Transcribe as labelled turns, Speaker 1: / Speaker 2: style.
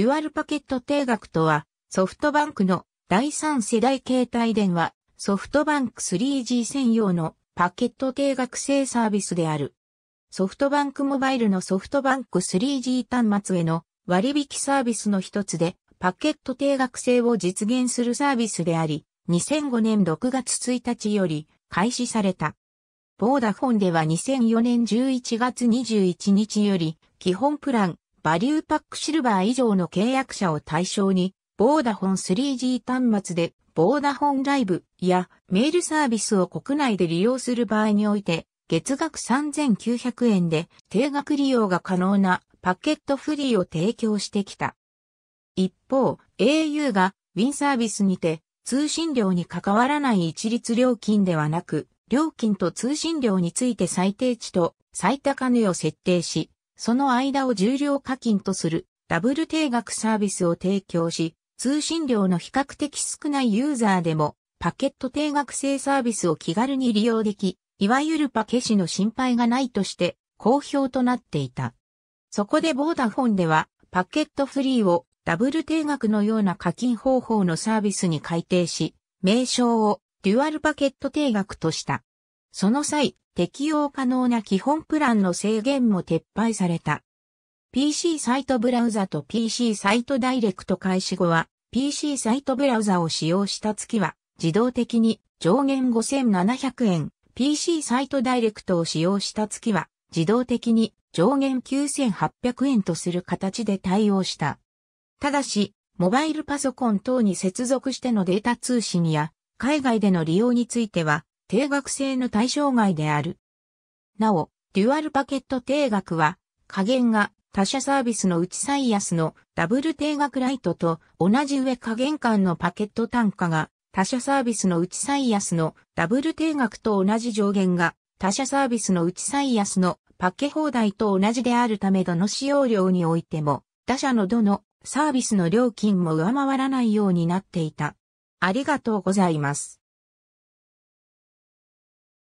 Speaker 1: デュアルパケット定額とは、ソフトバンクの第3世代携帯電話、ソフトバンク 3G 専用のパケット定額制サービスである。ソフトバンクモバイルのソフトバンク 3G 端末への割引サービスの一つで、パケット定額制を実現するサービスであり、2005年6月1日より開始された。ボーダフォンでは2004年11月21日より基本プランバリューパックシルバー以上の契約者を対象に、ボーダフォン 3G 端末で、ボーダフォンライブやメールサービスを国内で利用する場合において、月額3900円で定額利用が可能なパケットフリーを提供してきた。一方、au が Win サービスにて通信料に関わらない一律料金ではなく、料金と通信料について最低値と最高値を設定し、その間を重量課金とするダブル定額サービスを提供し、通信量の比較的少ないユーザーでもパケット定額制サービスを気軽に利用でき、いわゆるパケシの心配がないとして好評となっていた。そこでボーダフォンではパケットフリーをダブル定額のような課金方法のサービスに改定し、名称をデュアルパケット定額とした。その際、適用可能な基本プランの制限も撤廃された。PC サイトブラウザと PC サイトダイレクト開始後は、PC サイトブラウザを使用した月は、自動的に上限5700円、PC サイトダイレクトを使用した月は、自動的に上限9800円とする形で対応した。ただし、モバイルパソコン等に接続してのデータ通信や、海外での利用については、定額制の対象外である。なお、デュアルパケット定額は、加減が他社サービスのうち最安のダブル定額ライトと同じ上加減間のパケット単価が他社サービスのうち最安のダブル定額と同じ上限が他社サービスのうち最安のパッケ放題と同じであるためどの使用量においても他社のどのサービスの料金も上回らないようになっていた。ありがとうございます。